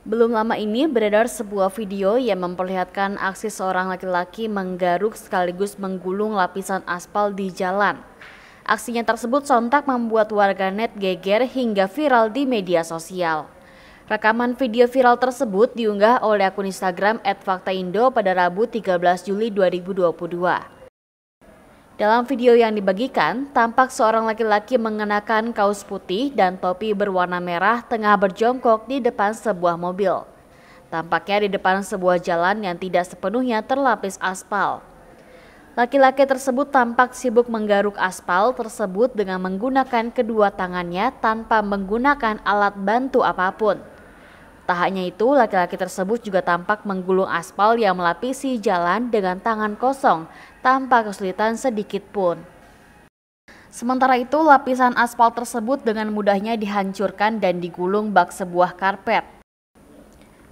Belum lama ini beredar sebuah video yang memperlihatkan aksi seorang laki-laki menggaruk sekaligus menggulung lapisan aspal di jalan. Aksinya tersebut sontak membuat warganet geger hingga viral di media sosial. Rekaman video viral tersebut diunggah oleh akun Instagram @faktaindo pada Rabu 13 Juli 2022. Dalam video yang dibagikan, tampak seorang laki-laki mengenakan kaos putih dan topi berwarna merah tengah berjongkok di depan sebuah mobil. Tampaknya di depan sebuah jalan yang tidak sepenuhnya terlapis aspal. Laki-laki tersebut tampak sibuk menggaruk aspal tersebut dengan menggunakan kedua tangannya tanpa menggunakan alat bantu apapun. Tak hanya itu, laki-laki tersebut juga tampak menggulung aspal yang melapisi jalan dengan tangan kosong, tanpa kesulitan sedikit pun. Sementara itu, lapisan aspal tersebut dengan mudahnya dihancurkan dan digulung bak sebuah karpet.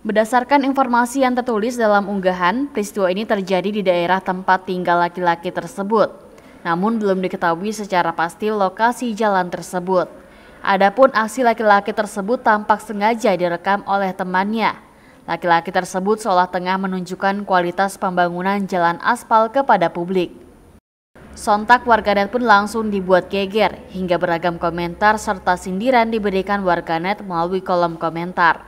Berdasarkan informasi yang tertulis dalam unggahan, peristiwa ini terjadi di daerah tempat tinggal laki-laki tersebut. Namun belum diketahui secara pasti lokasi jalan tersebut. Adapun aksi laki-laki tersebut tampak sengaja direkam oleh temannya. Laki-laki tersebut seolah tengah menunjukkan kualitas pembangunan jalan aspal kepada publik. Sontak warganet pun langsung dibuat geger hingga beragam komentar serta sindiran diberikan warganet melalui kolom komentar.